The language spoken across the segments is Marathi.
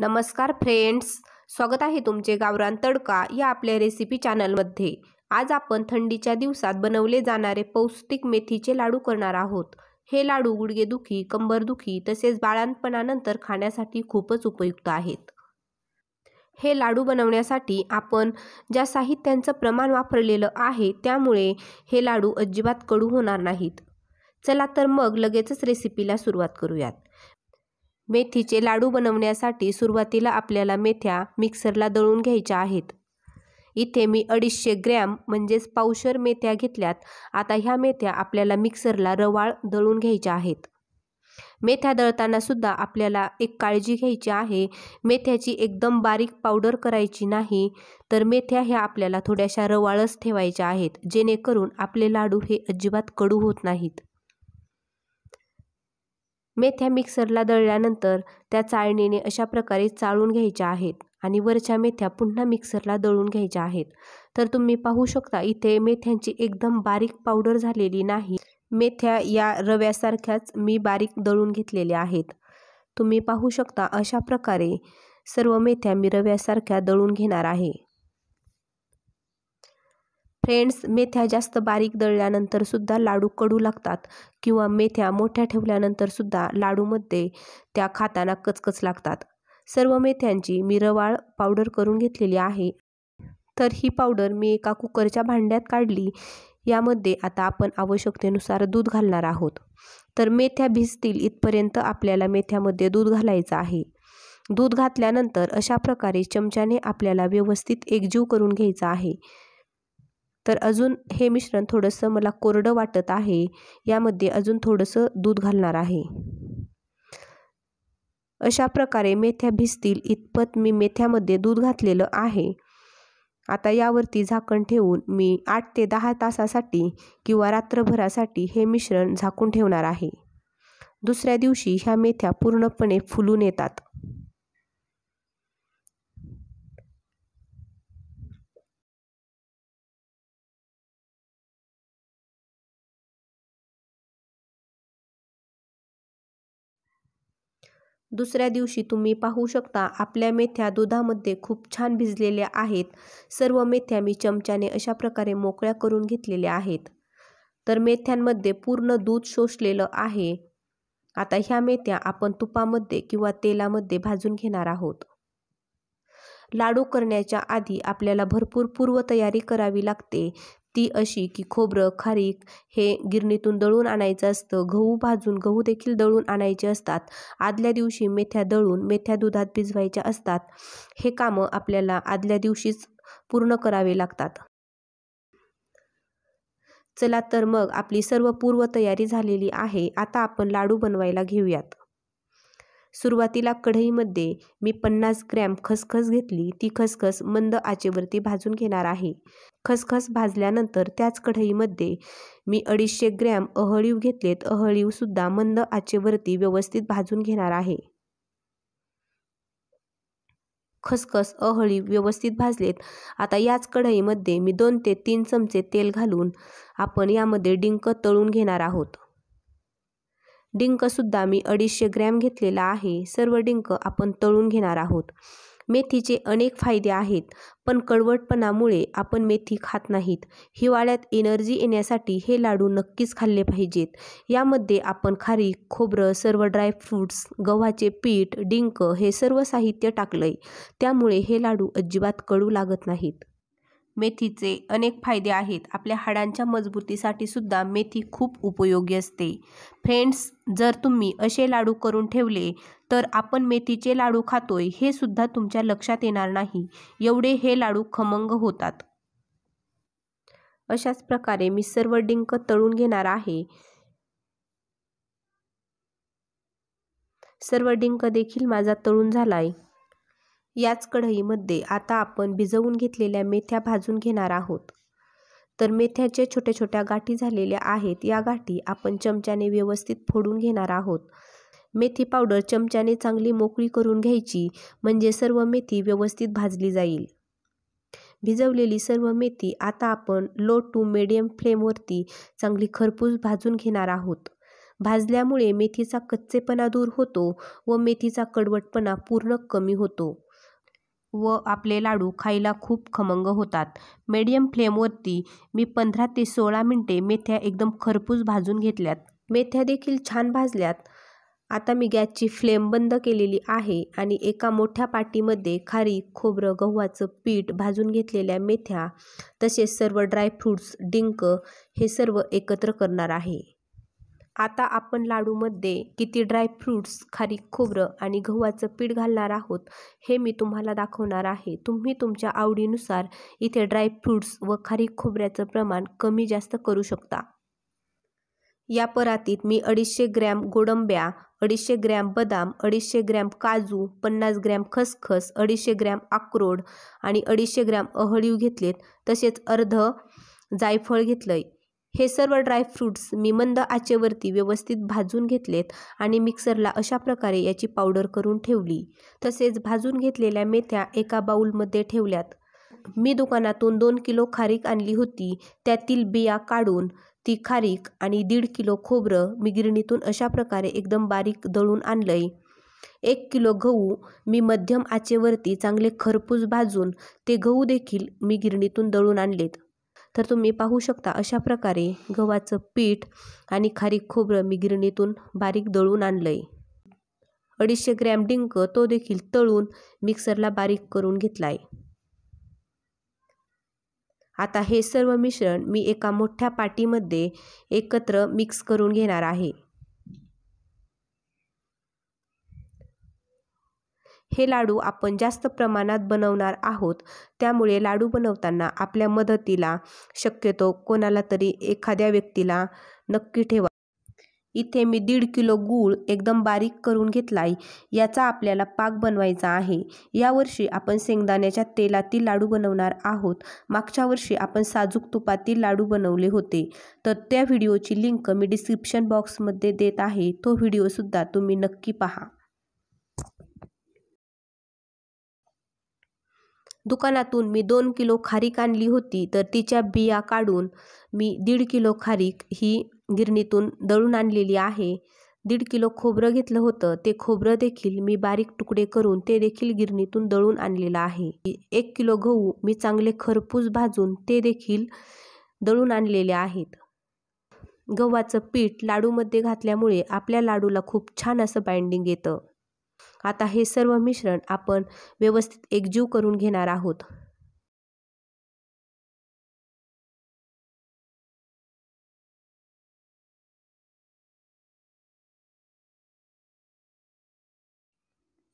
नमस्कार फ्रेंड्स स्वागत आहे तुमचे गावरान तडका या आपल्या रेसिपी चॅनलमध्ये आज आपण थंडीच्या दिवसात बनवले जाणारे पौष्टिक मेथीचे लाडू करणार आहोत हे लाडू गुडघेदुखी कंबरदुखी तसेच बाळांपणानंतर खाण्यासाठी खूपच उपयुक्त आहेत हे लाडू बनवण्यासाठी आपण ज्या साहित्यांचं प्रमाण वापरलेलं आहे त्यामुळे हे लाडू अजिबात कडू होणार नाहीत चला तर मग लगेचच रेसिपीला सुरुवात करूयात मेथीचे लाडू बनवण्यासाठी सुरुवातीला आपल्याला मेथ्या मिक्सरला दळून घ्यायच्या आहेत इथे मी अडीचशे ग्रॅम म्हणजेच पावशर मेथ्या घेतल्यात आता ह्या मेथ्या आपल्याला मिक्सरला रवाळ दळून घ्यायच्या आहेत मेथ्या दळताना सुद्धा आपल्याला एक काळजी घ्यायची आहे मेथ्याची एकदम बारीक पावडर करायची नाही तर मेथ्या ह्या आपल्याला थोड्याशा रवाळच ठेवायच्या आहेत जेणेकरून आपले लाडू हे अजिबात कडू होत नाहीत मेथ्या मिक्सरला दळल्यानंतर त्या चाळणीने अशा प्रकारे चाळून घ्यायच्या आहेत आणि वरच्या मेथ्या पुन्हा मिक्सरला दळून घ्यायच्या आहेत तर तुम्ही पाहू शकता इथे मेथ्यांची एकदम बारीक पावडर झालेली नाही मेथ्या या रव्यासारख्याच मी बारीक दळून घेतलेल्या आहेत तुम्ही पाहू शकता अशा प्रकारे सर्व मेथ्या मी रव्यासारख्या दळून घेणार आहे फ्रेंड्स मेथ्या जास्त बारीक दळल्यानंतर सुद्धा लाडू कडू लागतात किंवा मेथ्या मोठ्या ठेवल्यानंतर सुद्धा लाडूमध्ये त्या खाताना कचकच लागतात सर्व मेथ्यांची मी रवाळ पावडर करून घेतलेली आहे तर ही पावडर मी एका कुकरच्या भांड्यात काढली यामध्ये आता आपण आवश्यकतेनुसार दूध घालणार आहोत तर मेथ्या भिजतील इथपर्यंत आपल्याला मेथ्यामध्ये दूध घालायचं आहे दूध घातल्यानंतर अशा प्रकारे चमच्याने आपल्याला व्यवस्थित एकजीव करून घ्यायचा आहे तर अजून हे मिश्रण थोडंसं मला कोरडं वाटत आहे यामध्ये अजून थोडंसं दूध घालणार आहे अशा प्रकारे मेथ्या भिजतील इतपत मी मेथ्यामध्ये दूध घातलेलं आहे आता यावरती झाकण ठेवून मी आठ ते दहा तासासाठी किंवा रात्रभरासाठी हे मिश्रण झाकून ठेवणार आहे दुसऱ्या दिवशी ह्या मेथ्या पूर्णपणे फुलून येतात दुसऱ्या दिवशी तुम्ही पाहू शकता आपल्या मेथ्या दुधामध्ये खूप छान भिजलेल्या आहेत सर्व मेथ्या मी चमच्याने अशा प्रकारे मोकळ्या करून घेतलेल्या आहेत तर मेथ्यांमध्ये पूर्ण दूध शोषलेलं आहे आता ह्या मेथ्या आपण तुपामध्ये किंवा तेलामध्ये भाजून घेणार आहोत लाडू करण्याच्या आधी आपल्याला भरपूर पूर्वतयारी करावी लागते ती अशी की खोबरं खारीक हे गिरणीतून दळून आणायचं असतं गहू भाजून गहू देखील दळून आणायचे असतात आदल्या दिवशी मेथ्या दळून मेथ्या दुधात भिजवायच्या असतात हे कामं आपल्याला आदल्या दिवशीच पूर्ण करावे लागतात चला तर मग आपली सर्व पूर्वतयारी झालेली आहे आता आपण लाडू बनवायला घेऊयात सुरुवातीला कढईमध्ये मी पन्नास ग्रॅम खसखस घेतली ती खसखस मंद आचेवरती भाजून घेणार आहे खसखस भाजल्यानंतर त्याच कढईमध्ये मी अडीचशे ग्रॅम अहळीव घेतलेत अहळीवसुद्धा मंद आचेवरती व्यवस्थित भाजून घेणार आहे खसखस अहळी व्यवस्थित भाजलेत आता याच कढईमध्ये मी दोन ते तीन चमचे तेल घालून आपण यामध्ये डिंक तळून घेणार आहोत डिंकसुद्धा मी अडीचशे ग्रॅम घेतलेला आहे सर्व डिंक आपण तळून घेणार आहोत मेथीचे अनेक फायदे आहेत पण कडवटपणामुळे आपण मेथी खात नाहीत हिवाळ्यात एनर्जी येण्यासाठी हे लाडू नक्कीच खाल्ले पाहिजेत यामध्ये आपण खारी खोबरं सर्व ड्रायफ्रूट्स गव्हाचे पीठ डिंक हे सर्व साहित्य टाकलं आहे त्यामुळे हे लाडू अजिबात कडू लागत नाहीत मेथीचे अनेक फायदे आहेत आपल्या हाडांच्या मजबूतीसाठी सुद्धा मेथी खूप उपयोगी असते फ्रेंड्स जर तुम्ही असे लाडू करून ठेवले तर आपण मेथीचे लाडू खातोय हे सुद्धा तुमच्या लक्षात येणार नाही एवढे हे लाडू खमंग होतात अशाच प्रकारे मी सर्व डिंक तळून घेणार आहे सर्व डिंक देखील माझा तळून झालाय याच कढईमध्ये आता आपण भिजवून घेतलेल्या मेथ्या भाजून घेणार आहोत तर मेथ्याच्या छोट्या छोट्या गाठी झालेल्या आहेत या गाठी आपण चमच्याने व्यवस्थित फोडून घेणार आहोत मेथी पावडर चमच्याने चांगली मोकळी करून घ्यायची म्हणजे सर्व मेथी व्यवस्थित भाजली जाईल भिजवलेली सर्व मेथी आता आपण लो टू मिडियम फ्लेमवरती चांगली खरपूस भाजून घेणार आहोत भाजल्यामुळे मेथीचा कच्चेपणा दूर होतो व मेथीचा कडवटपणा पूर्ण कमी होतो व आपले लाडू खायला खूप खमंग होतात मीडियम फ्लेमवरती मी पंधरा ते सोळा मिनटे मेथ्या एकदम खरपूस भाजून घेतल्यात मेथ्या देखील छान भाजल्यात आता मी गॅसची फ्लेम बंद केलेली आहे आणि एका मोठ्या पाटीमध्ये खारी खोबरं गव्हाचं पीठ भाजून घेतलेल्या मेथ्या तसेच सर्व ड्रायफ्रूट्स डिंक हे सर्व एकत्र करणार आहे आता आपण लाडूमध्ये किती ड्रायफ्रूट्स खारीक खोबरं आणि गव्हाचं पीठ घालणार आहोत हे मी तुम्हाला दाखवणार आहे तुम्ही तुमच्या आवडीनुसार इथे ड्रायफ्रूट्स व खारीक खोबऱ्याचं प्रमाण कमी जास्त करू शकता या परातीत मी अडीचशे ग्रॅम गोडंब्या अडीचशे ग्रॅम बदाम अडीचशे ग्रॅम काजू पन्नास ग्रॅम खसखस अडीचशे ग्रॅम अक्रोड आणि अडीचशे ग्रॅम अहळीव घेतलेत तसेच अर्ध जायफळ घेतलंय हे सर्व ड्रायफ्रूट्स मी मंद आचेवरती व्यवस्थित भाजून घेतलेत आणि मिक्सरला अशा प्रकारे याची पावडर करून ठेवली तसेच भाजून घेतलेल्या मेथ्या एका बाऊलमध्ये ठेवल्यात मी दुकानातून दोन किलो खारीक आणली होती त्यातील बिया काढून ती खारीक आणि दीड किलो खोबरं मी गिरणीतून अशा प्रकारे एकदम बारीक दळून आणलंय एक किलो गहू मी मध्यम आचेवरती चांगले खरपूस भाजून ते गहू देखील मी गिरणीतून दळून आणलेत तर तुम्ही पाहू शकता अशा प्रकारे गव्हाचं पीठ आणि खारीक खोबरं मी गिरणीतून बारीक दळून आणलं आहे अडीचशे ग्रॅम डिंक तो देखील तळून मिक्सरला बारीक करून घेतला आता हे सर्व मिश्रण मी एका मोठ्या पाटीमध्ये एकत्र मिक्स करून घेणार आहे हे लाडू आपण जास्त प्रमाणात बनवणार आहोत त्यामुळे लाडू बनवताना आपल्या मदतीला शक्यतो कोणाला तरी एखाद्या व्यक्तीला नक्की ठेवा इथे मी दीड किलो गूळ एकदम बारीक करून घेतलाय याचा आपल्याला पाक बनवायचा आहे यावर्षी आपण शेंगदाण्याच्या तेलातील लाडू बनवणार आहोत मागच्या वर्षी आपण साजूक तुपातील लाडू बनवले होते तर त्या व्हिडिओची लिंक मी डिस्क्रिप्शन बॉक्समध्ये देत आहे तो व्हिडिओसुद्धा तुम्ही नक्की पहा दुकानातून मी दोन किलो खारीक आणली होती तर तिच्या बिया काढून मी दीड किलो खारीक ही गिरणीतून दळून आणलेली आहे दीड किलो खोबरं घेतलं होतं ते खोबरं देखील मी बारीक तुकडे करून ते देखील गिरणीतून दळून आणलेलं आहे एक किलो गहू मी चांगले खरपूस भाजून ते देखील दळून आणलेले आहेत गव्हाचं पीठ लाडूमध्ये घातल्यामुळे आपल्या लाडूला खूप छान असं बाइंडिंग येतं आता हे सर्व मिश्रण आपण व्यवस्थित एकजीव करून घेणार आहोत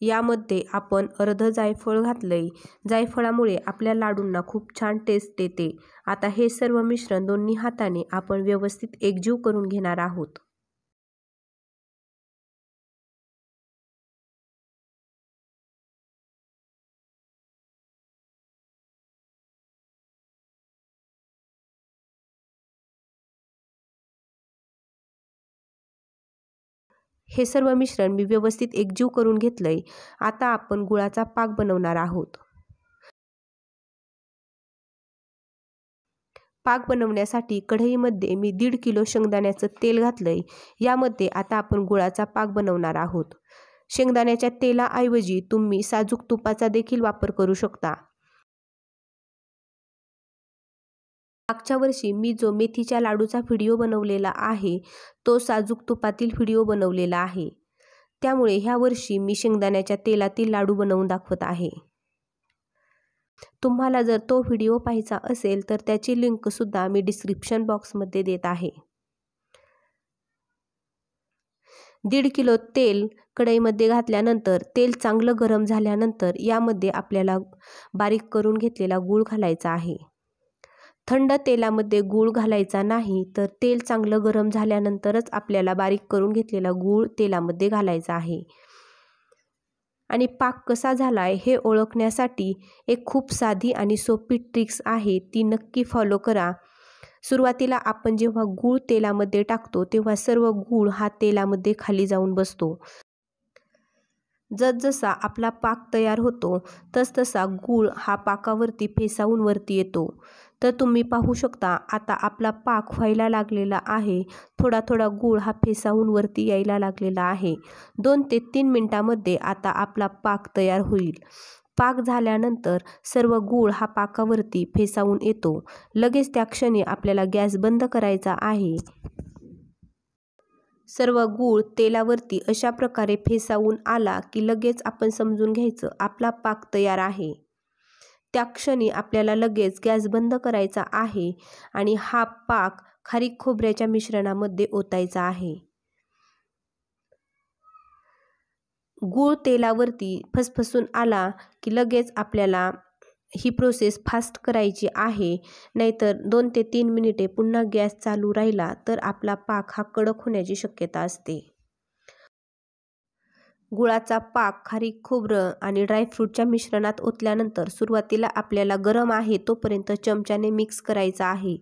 यामध्ये आपण अर्ध जायफळ घातलंय जायफळामुळे आपल्या लाडूंना खूप छान टेस्ट येते आता हे सर्व मिश्रण दोन्ही हाताने आपण व्यवस्थित एकजीव करून घेणार आहोत हे सर्व मिश्रण मी व्यवस्थित एकजीव करून घेतलंय आहे आता आपण गुळाचा पाक बनवणार आहोत पाक बनवण्यासाठी कढईमध्ये मी दीड किलो शेंगदाण्याचं तेल घातलंय आहे यामध्ये आता आपण गुळाचा पाक बनवणार आहोत शेंगदाण्याच्या तेलाऐवजी तुम्ही साजूक तुपाचा देखील वापर करू शकता मागच्या वर्षी मी जो मेथीच्या लाडूचा व्हिडिओ बनवलेला आहे तो साजूक तुपातील व्हिडिओ बनवलेला आहे त्यामुळे ह्या वर्षी मी शेंगदाण्याच्या तेलातील लाडू बनवून दाखवत आहे तुम्हाला जर तो व्हिडिओ पाहायचा असेल तर त्याची लिंकसुद्धा मी डिस्क्रिप्शन बॉक्समध्ये देत आहे दीड किलो तेल कढईमध्ये घातल्यानंतर तेल चांगलं गरम झाल्यानंतर यामध्ये आपल्याला बारीक करून घेतलेला गूळ घालायचा आहे थंड तेलामध्ये गूळ घालायचा नाही तर तेल चांगलं गरम झाल्यानंतरच आपल्याला बारीक करून घेतलेला गूळ तेलामध्ये घालायचा आहे आणि पाक कसा झाला आहे हे ओळखण्यासाठी एक खूप साधी आणि सोपी ट्रिक्स आहे ती नक्की फॉलो करा सुरुवातीला आपण जेव्हा गूळ तेलामध्ये टाकतो तेव्हा सर्व गूळ हा तेलामध्ये खाली जाऊन बसतो जसजसा आपला पाक तयार होतो तसतसा गूळ हा पाकावरती फेसावून वरती येतो तर तुम्ही पाहू शकता आता आपला पाक व्हायला लागलेला आहे थोडा थोडा गुळ हा फेसाहून वरती यायला लागलेला आहे दोन ते तीन मिनटामध्ये आता आपला पाक तयार होईल पाक झाल्यानंतर सर्व गूळ हा पाकावरती फेसावून येतो लगेच त्या क्षणी आपल्याला गॅस बंद करायचा आहे सर्व गूळ तेलावरती अशा प्रकारे फेसावून आला की लगेच आपण समजून घ्यायचं आपला पाक तयार आहे त्या क्षणी आपल्याला लगेच गॅस बंद करायचा आहे आणि हा पाक खारीक खोबऱ्याच्या मिश्रणामध्ये ओतायचा आहे गूळ तेलावरती फसफसून आला की लगेच आपल्याला ही प्रोसेस फास्ट करायची आहे नाहीतर दोन ते तीन मिनिटे पुन्हा गॅस चालू राहिला तर आपला पाक हा कडक होण्याची शक्यता असते गुळाचा पाक खारी खोबरं आणि ड्रायफ्रूटच्या मिश्रणात ओतल्यानंतर सुरुवातीला आपल्याला गरम आहे तोपर्यंत चमच्याने मिक्स करायचा आहे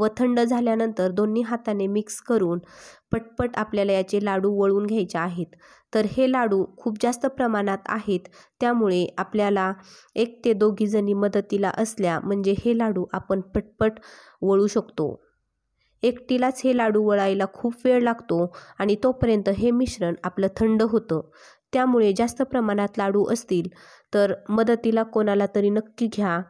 व थंड झाल्यानंतर दोन्ही हाताने मिक्स करून पटपट आपल्याला याचे लाडू वळून घ्यायचे आहेत तर हे लाडू खूप जास्त प्रमाणात आहेत त्यामुळे आपल्याला एक ते दोघीजणी मदतीला असल्या म्हणजे हे लाडू आपण पटपट वळू शकतो एकटीलाच हे लाडू वळायला खूप वेळ लागतो आणि तोपर्यंत हे मिश्रण आपलं थंड होतं त्यामुळे जास्त प्रमाणात लाडू असतील तर मदतीला कोणाला तरी नक्की घ्या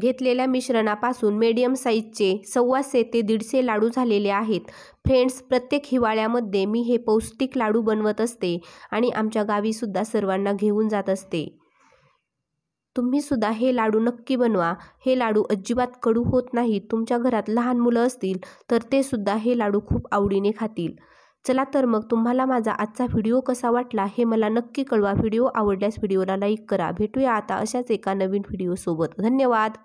घेतलेल्या मिश्रणापासून मीडियम साईजचे सव्वाशे ते दीडशे लाडू झालेले आहेत फ्रेंड्स प्रत्येक हिवाळ्यामध्ये मी हे पौष्टिक लाडू बनवत असते आणि आमच्या गावीसुद्धा सर्वांना घेऊन जात असते तुम्ही सुद्धा हे लाडू नक्की बनवा हे लाडू अजिबात कडू होत नाही तुमच्या घरात लहान मुलं असतील तर ते सुद्धा हे लाडू खूप आवडीने खातील चला तर मग तुम्हाला माझा आजचा व्हिडिओ कसा वाटला हे मला नक्की कळवा व्हिडिओ आवडल्यास व्हिडिओला लाईक करा भेटूया आता अशाच एका नवीन व्हिडिओसोबत धन्यवाद